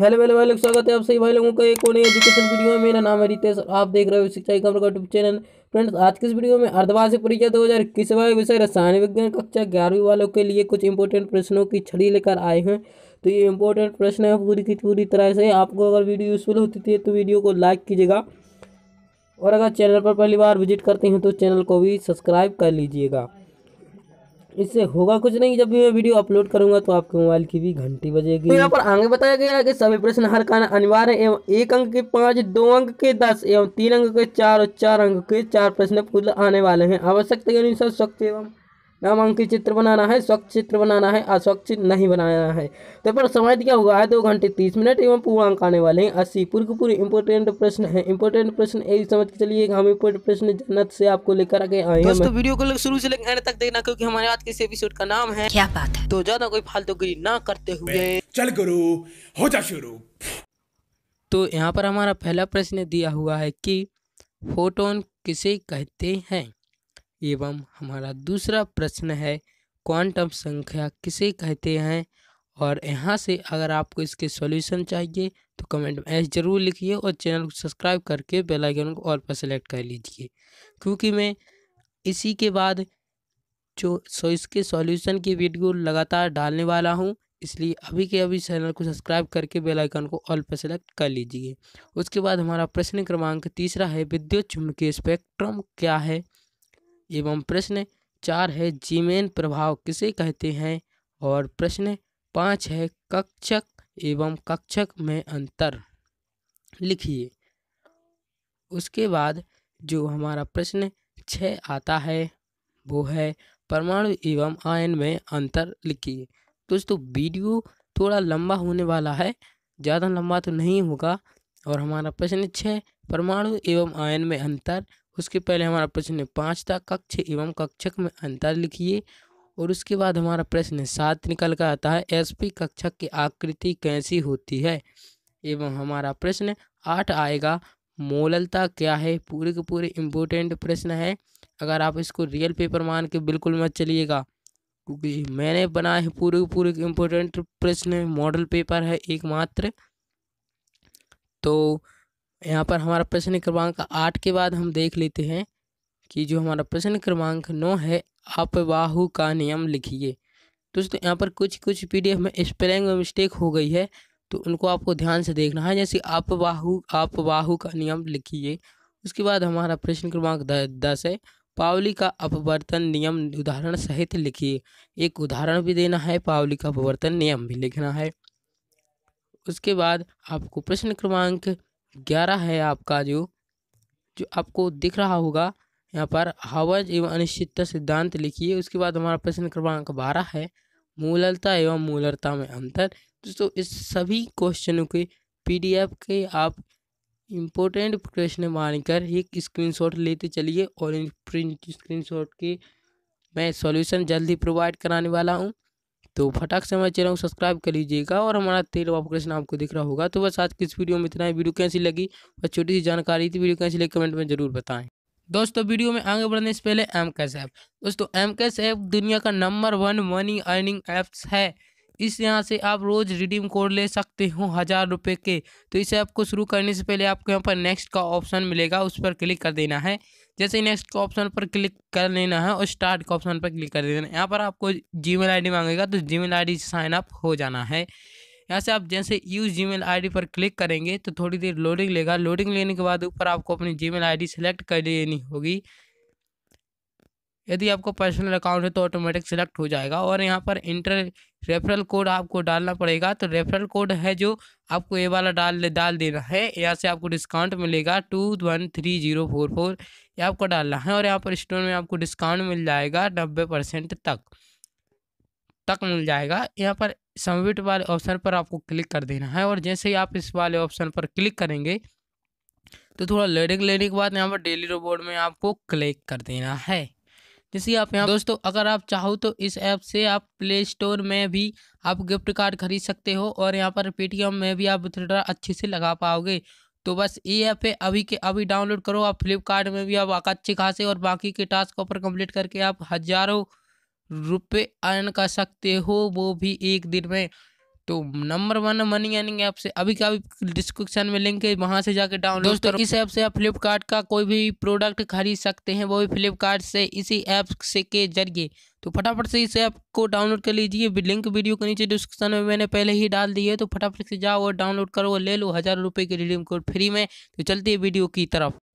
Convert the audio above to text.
hello hello भाई लोग स्वागत है आप सभी भाई लोगों का एक और एजुकेशन वीडियो में मेरा नाम है रितेश आप देख रहे हो शिक्षा का यूट्यूब चैनल फ्रेंड्स आज के इस वीडियो में अर्धवार्षिक परीक्षा दो हज़ार इक्कीस वाले विषय रसायन विज्ञान कक्षा ग्यारहवीं वालों के लिए कुछ इंपॉर्टेंट प्रश्नों की छड़ी लेकर आए हैं तो ये इंपॉर्टेंट प्रश्न है पूरी की पूरी तरह से आपको अगर वीडियो यूजफुल होती है तो वीडियो को लाइक कीजिएगा और अगर चैनल पर पहली बार विजिट करते हैं तो चैनल को भी सब्सक्राइब कर लीजिएगा इससे होगा कुछ नहीं जब भी मैं वीडियो अपलोड करूंगा तो आपके मोबाइल की भी घंटी बजेगी तो यहाँ पर आगे बताया गया है कि सभी प्रश्न हर का अनिवार्य है एवं एक अंक के पांच दो अंक के दस एवं तीन अंक के चार और चार अंक के चार प्रश्न पूर्ण आने वाले हैं आवश्यकता के अनुसार सख्त एवं नामांकित चित्र बनाना है स्वच्छ चित्र बनाना है अस्वच्छ नहीं बनाना है तो पर समय क्या हुआ है दो घंटे तीस मिनट एवं पूर्णांक आने वाले हैं अस्सी पूर्व पूर्व इंपॉर्टेंट प्रश्न है इंपॉर्टेंट प्रश्न यही समझ के चलिए हम इम्पोर्टेंट प्रश्न जन्नत से आपको लेकर आगे आए हैं दोस्तों वीडियो को शुरू से लेकर तक देखना क्योंकि हमारे आज के इस एपिसोड का नाम है क्या बात है तो ज्यादा कोई फालतूगिरी ना करते हुए चल गुरु हो जा शुरू तो यहाँ पर हमारा पहला प्रश्न दिया हुआ है कि फोटोन किसे कहते हैं एवं हमारा दूसरा प्रश्न है क्वांटम संख्या किसे कहते हैं और यहाँ से अगर आपको इसके सॉल्यूशन चाहिए तो कमेंट में ऐसे जरूर लिखिए और चैनल को सब्सक्राइब करके बेल आइकन को ऑल पर सेलेक्ट कर लीजिए क्योंकि मैं इसी के बाद जो सो इसके सॉल्यूशन की वीडियो लगातार डालने वाला हूँ इसलिए अभी के अभी चैनल को सब्सक्राइब करके बेल आइकन को ऑल पर सेलेक्ट कर लीजिए उसके बाद हमारा प्रश्न क्रमांक तीसरा है विद्युत चुंबकीय स्पेक्ट्रम क्या है एवं प्रश्न चार है जीमेन प्रभाव किसे कहते हैं और प्रश्न पाँच है कक्षक एवं कक्षक में अंतर लिखिए उसके बाद जो हमारा प्रश्न छः आता है वो है परमाणु एवं आयन में अंतर लिखिए दोस्तों वीडियो थोड़ा लंबा होने वाला है ज़्यादा लंबा तो नहीं होगा और हमारा प्रश्न छः परमाणु एवं आयन में अंतर उसके पहले हमारा प्रश्न है पाँच था कक्ष एवं कक्षक में अंतर लिखिए और उसके बाद हमारा प्रश्न सात निकल कर आता है एसपी कक्षक की आकृति कैसी होती है एवं हमारा प्रश्न आठ आएगा मोललता क्या है पूरे के पूरे इम्पोर्टेंट प्रश्न है अगर आप इसको रियल पेपर मान के बिल्कुल मत चलिएगा क्योंकि मैंने बनाए हैं पूरे के पूरे इम्पोर्टेंट प्रश्न मॉडल पेपर है एकमात्र तो यहाँ पर हमारा प्रश्न क्रमांक आठ के बाद हम देख लेते हैं कि जो हमारा प्रश्न क्रमांक नौ है अपवाहु का नियम लिखिए दोस्तों यहाँ पर कुछ कुछ पीडीएफ में स्पेलिंग में मिस्टेक हो गई है तो उनको आपको ध्यान से देखना है जैसे अपवाहु अपवाहु का नियम लिखिए उसके बाद हमारा प्रश्न क्रमांक दस है पावली का अपवर्तन नियम उदाहरण सहित लिखिए एक उदाहरण भी देना है पावली का अपवर्तन नियम भी लिखना है उसके बाद आपको प्रश्न क्रमांक ग्यारह है आपका जो जो आपको दिख रहा होगा यहाँ पर हवज एवं अनिश्चितता सिद्धांत लिखिए उसके बाद हमारा प्रश्न क्रमांक बारह है मूलता एवं मूलरता में अंतर दोस्तों इस सभी क्वेश्चनों के पीडीएफ के आप इम्पोर्टेंट प्रश्न मानकर एक स्क्रीनशॉट लेते चलिए और इन प्रिंट स्क्रीनशॉट के मैं सॉल्यूशन जल्दी प्रोवाइड कराने वाला हूँ तो फटाक से हमारे चैनल को सब्सक्राइब कर लीजिएगा और हमारा तेल ऑपरेशन आपको दिख रहा होगा तो बस आज की इस वीडियो में इतना ही वीडियो कैसी लगी और छोटी सी जानकारी थी वीडियो कैसी लगी कमेंट में जरूर बताएं दोस्तों वीडियो में आगे बढ़ने से पहले एम कैश ऐप दोस्तों एम कैश ऐप दुनिया का number one money earning apps है इस यहाँ से आप रोज़ रिडीम कोड ले सकते हो हज़ार रुपये के तो इसे आपको शुरू करने से पहले आपको यहाँ पर नेक्स्ट का ऑप्शन मिलेगा उस पर क्लिक कर देना है जैसे नेक्स्ट का ऑप्शन पर क्लिक कर लेना है और स्टार्ट का ऑप्शन पर क्लिक कर देना है यहाँ पर आपको जी मेल मांगेगा तो जी मेल आई से साइन अप हो जाना है यहाँ से आप जैसे यूज़ जी मेल पर क्लिक करेंगे तो थोड़ी देर लोडिंग लेगा लोडिंग लेने के बाद ऊपर आपको अपनी जी मेल सेलेक्ट कर लेनी होगी यदि आपको पर्सनल अकाउंट है तो ऑटोमेटिक सिलेक्ट हो जाएगा और यहाँ पर इंटर रेफरल कोड आपको डालना पड़ेगा तो रेफरल कोड है जो आपको ये वाला डाल डाल देना है यहाँ से आपको डिस्काउंट मिलेगा two one three zero four four ये आपको डालना है और यहाँ पर स्टोर में आपको डिस्काउंट मिल जाएगा नब्बे परसेंट तक तक मिल जाएगा यहाँ पर सबमिट वाले ऑप्शन पर आपको क्लिक कर देना है और जैसे ही आप इस वाले ऑप्शन पर क्लिक करेंगे तो थोड़ा लेडिंग लेने के बाद यहाँ पर डेली रोबोट में आपको क्लिक कर देना है जैसे आप यहाँ दोस्तों अगर आप चाहो तो इस ऐप से आप प्ले स्टोर में भी आप गिफ्ट कार्ड खरीद सकते हो और यहाँ पर पेटीएम में भी आप विथड्रा अच्छे से लगा पाओगे तो बस ये ऐप है अभी के अभी डाउनलोड करो आप फ्लिपकार्ट में भी आप अच्छे खासे और बाकी के टास्क ऊपर कंप्लीट करके आप हजारों रुपये अर्न कर सकते हो वो भी एक दिन में तो number one money earning app से अभी का भी डिस्क्रिप्शन में लिंक है वहाँ से जाके डाउनलोड दोस्तों इस ऐप से आप फ्लिपकार्ट का कोई भी प्रोडक्ट खरीद सकते हैं वो भी फ्लिपकार्ट से इसी ऐप से के जरिए तो फटाफट से इस ऐप को डाउनलोड कर लीजिए लिंक वीडियो के नीचे डिस्क्रिप्शन में मैंने पहले ही डाल दी है तो फटाफट से जाओ और डाउनलोड करो ले लो हज़ार रुपये की रिडीम कोड फ्री में तो चलती है वीडियो की तरफ